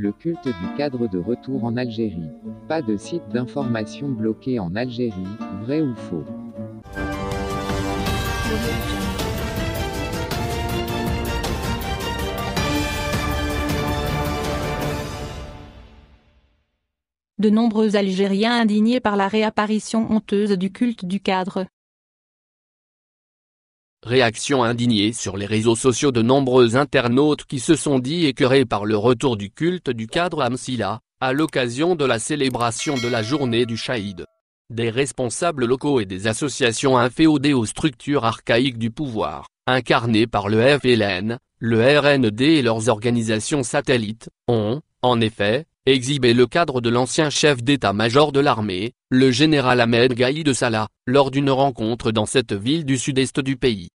Le culte du cadre de retour en Algérie. Pas de site d'information bloqué en Algérie, vrai ou faux De nombreux Algériens indignés par la réapparition honteuse du culte du cadre Réaction indignée sur les réseaux sociaux de nombreux internautes qui se sont dit écœurés par le retour du culte du cadre Amsila, à l'occasion de la célébration de la journée du Chaïd. Des responsables locaux et des associations inféodées aux structures archaïques du pouvoir, incarnées par le FLN, le RND et leurs organisations satellites, ont, en effet, exhibait le cadre de l'ancien chef d'état-major de l'armée, le général Ahmed Gaï de Salah, lors d'une rencontre dans cette ville du sud-est du pays.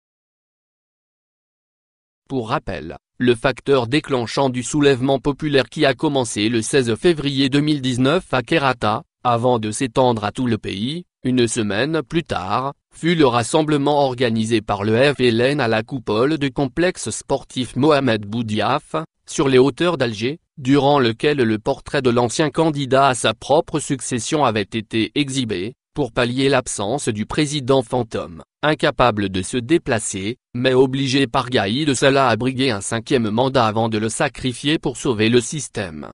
Pour rappel, le facteur déclenchant du soulèvement populaire qui a commencé le 16 février 2019 à Kerata, avant de s'étendre à tout le pays, une semaine plus tard, fut le rassemblement organisé par le FLN à la coupole du complexe sportif Mohamed Boudiaf, sur les hauteurs d'Alger, durant lequel le portrait de l'ancien candidat à sa propre succession avait été exhibé, pour pallier l'absence du président fantôme, incapable de se déplacer, mais obligé par Gaïd Salah à briguer un cinquième mandat avant de le sacrifier pour sauver le système.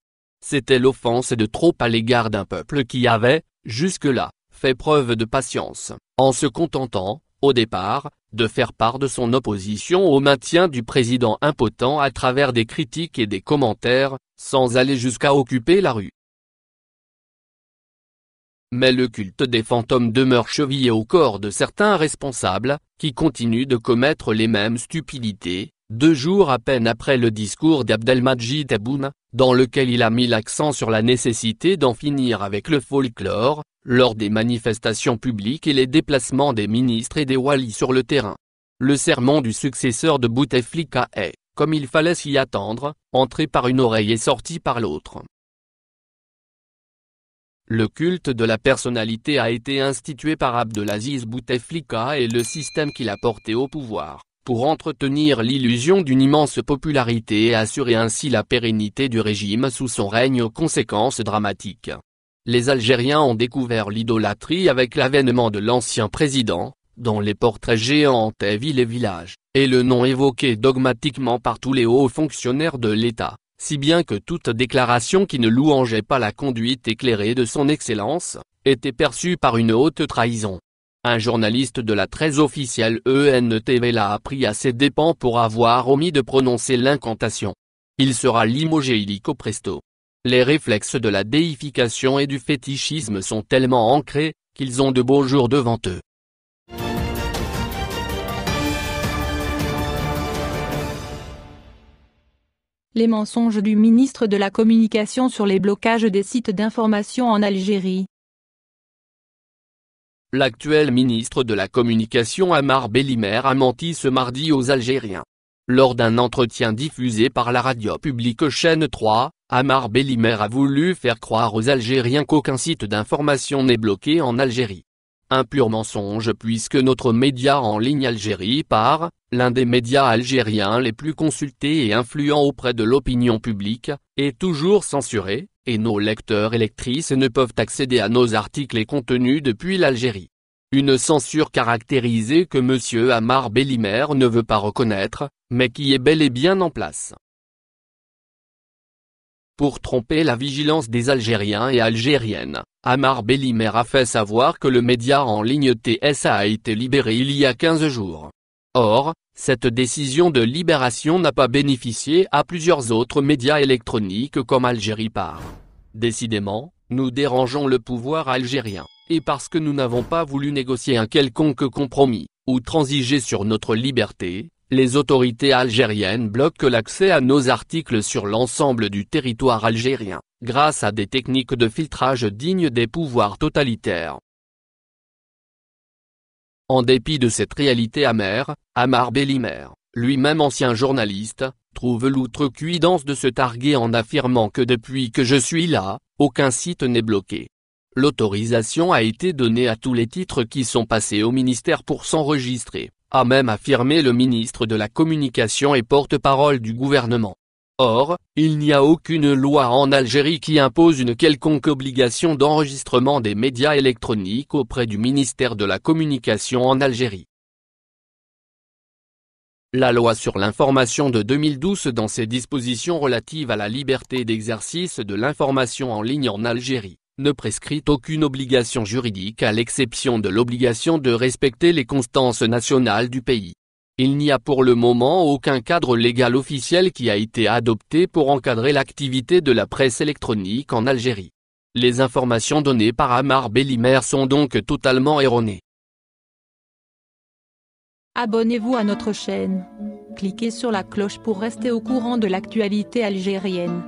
C'était l'offense de trop à l'égard d'un peuple qui avait, jusque-là, fait preuve de patience en se contentant, au départ, de faire part de son opposition au maintien du président impotent à travers des critiques et des commentaires, sans aller jusqu'à occuper la rue. Mais le culte des fantômes demeure chevillé au corps de certains responsables, qui continuent de commettre les mêmes stupidités, deux jours à peine après le discours d'Abdelmajid Aboune, dans lequel il a mis l'accent sur la nécessité d'en finir avec le folklore, lors des manifestations publiques et les déplacements des ministres et des walis sur le terrain. Le serment du successeur de Bouteflika est, comme il fallait s'y attendre, entré par une oreille et sorti par l'autre. Le culte de la personnalité a été institué par Abdelaziz Bouteflika et le système qu'il a porté au pouvoir pour entretenir l'illusion d'une immense popularité et assurer ainsi la pérennité du régime sous son règne aux conséquences dramatiques. Les Algériens ont découvert l'idolâtrie avec l'avènement de l'ancien président, dont les portraits géants géantaient villes et villages, et le nom évoqué dogmatiquement par tous les hauts fonctionnaires de l'État, si bien que toute déclaration qui ne louangeait pas la conduite éclairée de son excellence, était perçue par une haute trahison. Un journaliste de la très officielle ENTV l'a appris à ses dépens pour avoir omis de prononcer l'incantation. Il sera limogé illico presto. Les réflexes de la déification et du fétichisme sont tellement ancrés, qu'ils ont de beaux jours devant eux. Les mensonges du ministre de la Communication sur les blocages des sites d'information en Algérie. L'actuel ministre de la Communication Amar Bellimer a menti ce mardi aux Algériens. Lors d'un entretien diffusé par la radio publique chaîne 3, Amar Bellimer a voulu faire croire aux Algériens qu'aucun site d'information n'est bloqué en Algérie. Un pur mensonge puisque notre média en ligne Algérie par, l'un des médias algériens les plus consultés et influents auprès de l'opinion publique, est toujours censuré, et nos lecteurs et lectrices ne peuvent accéder à nos articles et contenus depuis l'Algérie. Une censure caractérisée que M. Amar Bellimer ne veut pas reconnaître, mais qui est bel et bien en place. Pour tromper la vigilance des Algériens et Algériennes, Amar Bellimer a fait savoir que le média en ligne TSA a été libéré il y a 15 jours. Or, cette décision de libération n'a pas bénéficié à plusieurs autres médias électroniques comme Algérie par. Décidément, nous dérangeons le pouvoir algérien, et parce que nous n'avons pas voulu négocier un quelconque compromis, ou transiger sur notre liberté, les autorités algériennes bloquent l'accès à nos articles sur l'ensemble du territoire algérien, grâce à des techniques de filtrage dignes des pouvoirs totalitaires. En dépit de cette réalité amère, Amar Bellimer, lui-même ancien journaliste, trouve l'outrecuidance de se targuer en affirmant que depuis que je suis là, aucun site n'est bloqué. L'autorisation a été donnée à tous les titres qui sont passés au ministère pour s'enregistrer, a même affirmé le ministre de la Communication et porte-parole du gouvernement. Or, il n'y a aucune loi en Algérie qui impose une quelconque obligation d'enregistrement des médias électroniques auprès du ministère de la Communication en Algérie. La loi sur l'information de 2012 dans ses dispositions relatives à la liberté d'exercice de l'information en ligne en Algérie, ne prescrit aucune obligation juridique à l'exception de l'obligation de respecter les constances nationales du pays. Il n'y a pour le moment aucun cadre légal officiel qui a été adopté pour encadrer l'activité de la presse électronique en Algérie. Les informations données par Amar Bellimer sont donc totalement erronées. Abonnez-vous à notre chaîne. Cliquez sur la cloche pour rester au courant de l'actualité algérienne.